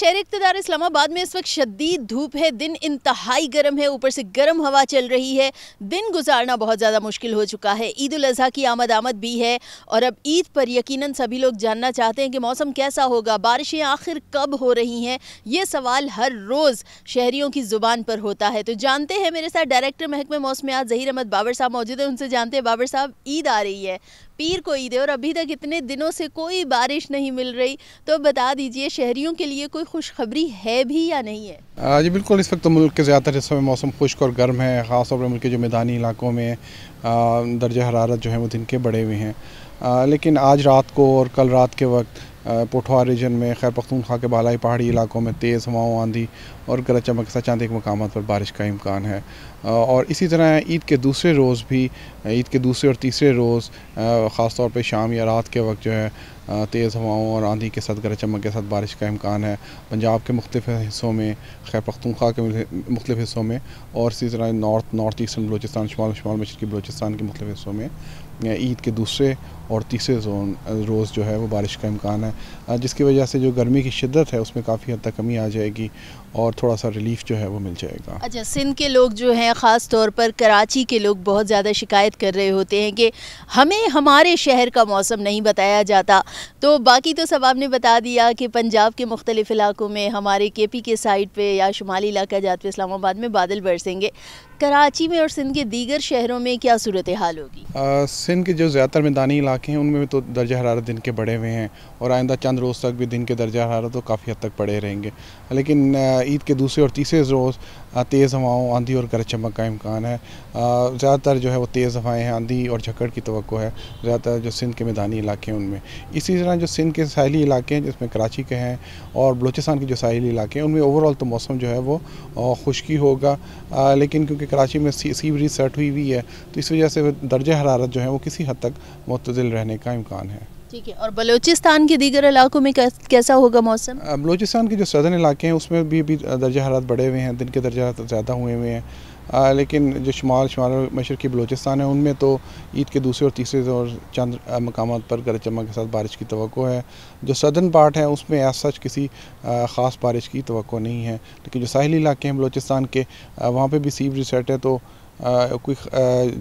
शहर इकतदार इस्लामाबाद में इस वक्त शदीद धूप है दिन इंतहाई गर्म है ऊपर से गर्म हवा चल रही है दिन गुजारना बहुत ज़्यादा मुश्किल हो चुका है ईद उल अजहा की आमद आमद भी है और अब ईद पर यकीनन सभी लोग जानना चाहते हैं कि मौसम कैसा होगा बारिशें आखिर कब हो रही हैं ये सवाल हर रोज़ शहरीों की ज़ुबान पर होता है तो जानते हैं मेरे साथ डायरेक्टर महकमे मौसमियात जहीर अहमद बाबर साहब मौजूद हैं उनसे जानते हैं बाबर साहब ईद आ रही है पीर को ईद है और अभी तक इतने दिनों से कोई बारिश नहीं मिल रही तो बता दीजिए शहरियों के लिए कोई खुशखबरी है भी या नहीं है जी बिल्कुल इस वक्त तो मुल्क के ज़्यादातर हिस्सों में मौसम खुश्क और गर्म है ख़ासतौर पर मुल्क के जो मैदानी इलाकों में दर्ज हरारत जो है वो दिन के बढ़े हुए हैं लेकिन आज रात को और कल रात के वक्त पोठवा रीजन में खैर पख्तूनख्वा के बालाई पहाड़ी इलाकों में तेज़ हवाओं आंधी और गरज चमक के साथ चांदी एक मकाम पर बारिश का इम्कान है और इसी तरह ईद के दूसरे रोज़ भी ईद के दूसरे और तीसरे रोज़ ख़ास तौर पर शाम या रात के वक्त जो है तेज़ हवाओं और आंधी के साथ गरज चमक के साथ बारिश का इम्कान है पंजाब के मुख्त हिस्सों में खैर पख्तूनख्वा के मुख्त हिस्सों में और इसी तरह नॉर्थ नॉर्थ ईस्टर्न बलोचिस्तान शुमाल शुमाल मशरकी बलोचिस्तान के मुख्त हिस्सों में ईद के दूसरे और तीसरे जोन रोज़ जो है वो बारिश का इम्कान है जिसकी वजह से जो गर्मी की शिद्दत है उसमें काफ़ी हद तक कमी आ जाएगी और थोड़ा सा रिलीफ जो है वो मिल जाएगा अच्छा सिंध के लोग जो हैं ख़ास तौर पर कराची के लोग बहुत ज़्यादा शिकायत कर रहे होते हैं कि हमें हमारे शहर का मौसम नहीं बताया जाता तो बाकी तो सब आपने बता दिया कि पंजाब के मुख्तलिफ़ इलाकों में हमारे के पी के साइड पर या शुमाली इलाका जात इस्लामाबाद में बादल बरसेंगे कराची में और सिंध के दीगर शहरों में क्या सूरत हाल होगी सिंध के जो ज़्यादातर मैदानी इलाके हैं उनमें तो दर्जा हरारत दिन के बढ़े हुए हैं और आइंदा चंद रोज़ तक भी दिन के दर्जा हरारत तो काफ़ी हद तक पड़े रहेंगे लेकिन ईद के दूसरे और तीसरे रोज़ तेज़ हवाओं आंधी और गरज चमक का इम्कान है ज़्यादातर जो है वो तेज़ हवाएं हैं आंधी और झकड़ की तो है ज़्यादातर जो सिंध के मैदानी इलाके हैं उनमें इसी तरह जो सिंध के साहली इलाके हैं जिसमें कराची के हैं और बलूचिस्तान के जो साहली इलाके हैं उनमें ओवरऑल तो मौसम जो है वो खुश्की होगा लेकिन क्योंकि कराची में सी सी सेट हुई हुई है तो इस वजह से दर्ज हरारत जो है वो किसी हद तक मतदल रहने का इम्कान है ठीक है और बलोचिस्तान के दीगर इलाकों में कैसा होगा मौसम बलोचिस्तान के जो सदर इलाके हैं उसमें भी अभी दर्जा हालात बढ़े हुए हैं दिन के दर्जा ज़्यादा हुए हुए हैं आ, लेकिन जो शुमाल शुमाल मशरकी बलोचिस्तान है उनमें तो ईद के दूसरे और तीसरे और चंद मकाम पर गरज चमक के साथ बारिश की तो है जो सदर्न पार्ट है उसमें एज सच किसी आ, ख़ास बारिश की तो नहीं है लेकिन जो साहली इलाके हैं बलोचिस्तान के वहाँ पर भी सीव सेट है तो कोई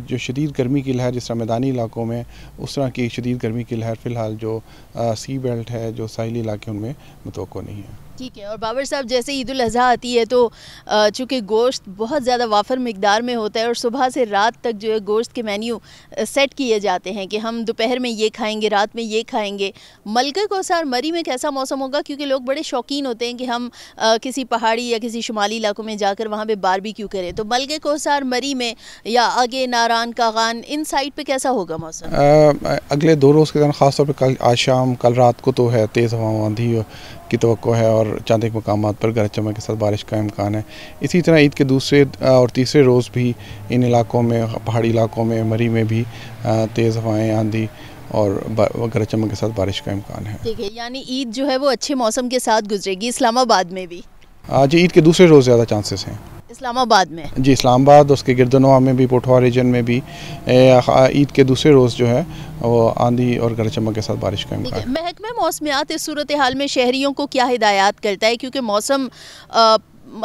जो शदीद गर्मी की लहर जिस तरह मैदानी इलाकों में उस तरह की शदीद गर्मी की लहर फ़िलहाल जो सी बेल्ट है जो साहली इलाके उनमें मतवक़ नहीं है ठीक है और बाबर साहब जैसे ईद अजी आती है तो चूँकि गोश्त बहुत ज़्यादा वाफर मकदार में होता है और सुबह से रात तक जो है गोश्त के मेन्यू सेट किए जाते हैं कि हम दोपहर में ये खाएंगे रात में ये खाएंगे मलका कोसार मरी में कैसा मौसम होगा क्योंकि लोग बड़े शौकीन होते हैं कि हम आ, किसी पहाड़ी या किसी शुमाली इलाकों में जाकर वहाँ पर क्यों करें तो मलके सार मरी में या आगे नारान कागान इन साइड पर कैसा होगा मौसम अगले दो रोज़ के दिन खासतौर पर कल आज शाम कल रात को तो है तेज़ हवा आंधी की तो है और चांद के मकाम पर गरज चमक के साथ बारिश का इम्कान है इसी तरह ईद के दूसरे और तीसरे रोज़ भी इन इलाकों में पहाड़ी इलाकों में मरी में भी तेज़ हवाएँ आंधी और गरज चमक के साथ बारिश का इम्कान है ठीक है यानी ईद जो है वो अच्छे मौसम के साथ गुजरेगी इस्लामाबाद में भी आज ईद के दूसरे रोज़ ज़्यादा चांसेस हैं इस्लामाबाद में जी इस्लामाबाद उसके गिरदनवा में भी पोठवा रीजन में भी ईद के दूसरे रोज़ जो है वो आंधी और गरज चमक के साथ बारिश का महकमा मौसमियात इस सूरत हाल में शहरीों को क्या हिदायत करता है क्योंकि मौसम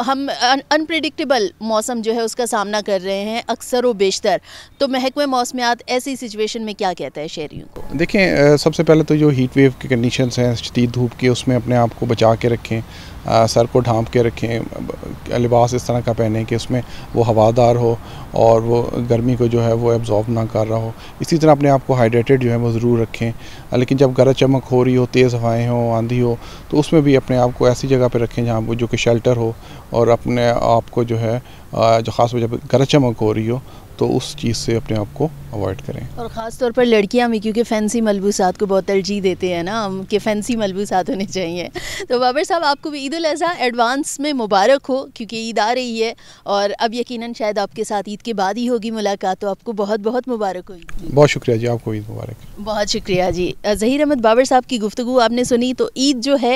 हम अनप्रडिक्टेबल मौसम जो है उसका सामना कर रहे हैं अक्सर व बेशतर तो महकमे मौसमियात ऐसी सिचुएशन में क्या कहता है शहरीों को देखें सबसे पहले तो जो हीट वेव की कंडीशन हैं शदीद धूप के उसमें अपने आप को बचा के रखें आ, सर को ढांप के रखें लिबास इस तरह का पहने कि उसमें वो हवादार हो और वो गर्मी को जो है वो एब्ज़ॉर्ब ना कर रहा हो इसी तरह अपने आप को हाइड्रेटेड जो है वो ज़रूर रखें लेकिन जब गरज चमक हो रही हो तेज़ हवाएं हो आंधी हो तो उसमें भी अपने आप को ऐसी जगह पर रखें जहाँ वो जो कि शेल्टर हो और अपने आप को जो है जो ख़ास वजह गरज चमक हो रही हो तो उस चीज़ से अपने आप को अवॉइड करें और ख़ास तौर पर लड़कियां भी क्योंकि फ़ैंसी मलबूसात को बहुत तरजीह देते हैं ना कि फ़ैंसी मलबूसात होने चाहिए तो बाबर साहब आपको भी ईद अज़ी एडवांस में मुबारक हो क्योंकि ईद आ रही है और अब यकीनन शायद आपके साथ ईद के बाद ही होगी मुलाकात तो आपको बहुत बहुत मुबारक होगी बहुत शुक्रिया जी आपको ईद मुबारक बहुत शुक्रिया जी जहीर अहमद बाबर साहब की गुफ्तु आपने सुनी तो ईद जो है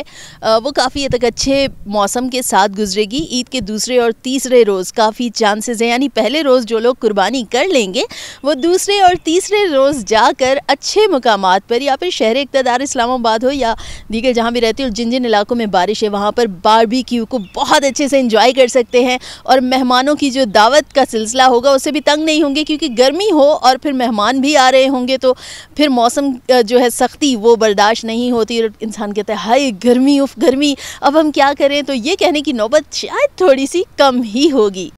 वो काफ़ी हद तक अच्छे मौसम के साथ गुजरेगी ईद के दूसरे और तीसरे रोज़ का काफ़ी चांसेस हैं यानी पहले रोज़ जो लोग कुर्बानी कर लेंगे वो दूसरे और तीसरे रोज़ जाकर अच्छे मकाम पर या फिर शहर इकतदार इस्लामाबाद हो या दीगर जहाँ भी रहती हो जिन जिन इलाकों में बारिश है वहाँ पर बारबी को बहुत अच्छे से इंजॉय कर सकते हैं और मेहमानों की जो दावत का सिलसिला होगा उससे भी तंग नहीं होंगे क्योंकि गर्मी हो और फिर मेहमान भी आ रहे होंगे तो फिर मौसम जो है सख्ती वो बर्दाश्त नहीं होती और इंसान कहता है हाय गर्मी उफ गर्मी अब हम क्या करें तो ये कहने की नौबत शायद थोड़ी सी कम ही होगी